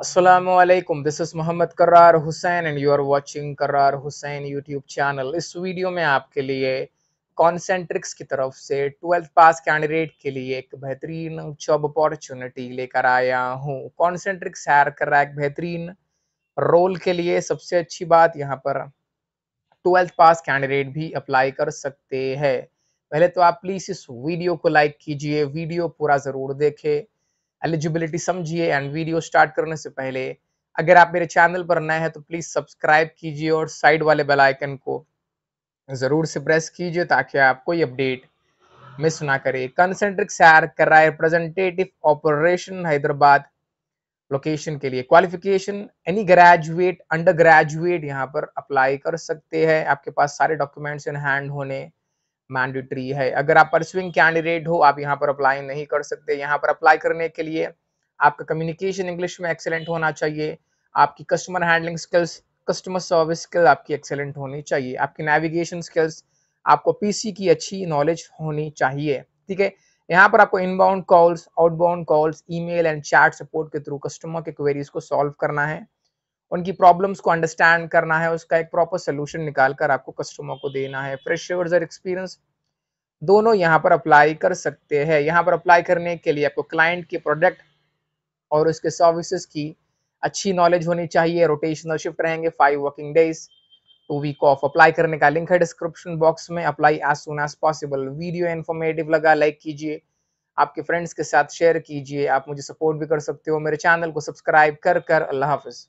Aslam this is Mohammad Karar Hussain and you are watching Karar Hussain YouTube channel इस video में आपके लिए कॉन्सेंट्रिक्स की तरफ से ट्वेल्थ पास कैंडिडेट के लिए एक बेहतरीन जॉब अपॉर्चुनिटी लेकर आया हूँ कॉन्सेंट्रिक्स हायर कर रहा है एक बेहतरीन रोल के लिए सबसे अच्छी बात यहाँ पर ट्वेल्थ पास कैंडिडेट भी अप्लाई कर सकते हैं पहले तो आप प्लीज़ इस वीडियो को लाइक कीजिए वीडियो पूरा ज़रूर देखें एलिजिबिलिटी समझिए एंड वीडियो स्टार्ट करने से पहले अगर आप मेरे चैनल पर नए हैं तो प्लीज़ सब्सक्राइब कीजिए और साइड वाले बेल आइकन को ज़रूर से प्रेस कीजिए ताकि आप कोई अपडेट मिस ना करे कंसेंट्रिक सैर कर रहा है रिप्रेजेंटेटिव ऑपरेशन हैदराबाद लोकेशन के लिए qualification any graduate undergraduate यहाँ पर अप्लाई कर सकते हैं आपके पास सारे डॉक्यूमेंट्स इन हैंड होने मैंडेटरी है अगर आप परसुइंग कैंडिडेट हो आप यहाँ पर अप्लाई नहीं कर सकते यहाँ पर अप्लाई करने के लिए आपका कम्युनिकेशन इंग्लिश में एक्सेलेंट होना चाहिए आपकी customer handling skills customer service skill आपकी एक्सेलेंट होनी चाहिए आपकी नेविगेशन स्किल्स आपको पीसी की अच्छी नॉलेज होनी चाहिए ठीक है यहाँ पर आपको inbound calls outbound calls email and chat support के थ्रू कस्टमर के क्वेरीज को सॉल्व करना है उनकी प्रॉब्लम्स को अंडरस्टैंड करना है उसका एक प्रॉपर सोल्यूशन निकाल कर आपको कस्टमर को देना है प्रेशर्स और एक्सपीरियंस दोनों यहाँ पर अप्लाई कर सकते हैं यहाँ पर अप्लाई करने के लिए आपको क्लाइंट के प्रोडक्ट और उसके सर्विसेज की अच्छी नॉलेज होनी चाहिए रोटेशनल शिफ्ट रहेंगे five working days two week off apply करने का लिंक है डिस्क्रिप्शन बॉक्स में apply as soon as possible video informative लगा लाइक कीजिए आपके फ्रेंड्स के साथ शेयर कीजिए आप मुझे सपोर्ट भी कर सकते हो मेरे चैनल को सब्सक्राइब कर कर अल्लाह हाफिज़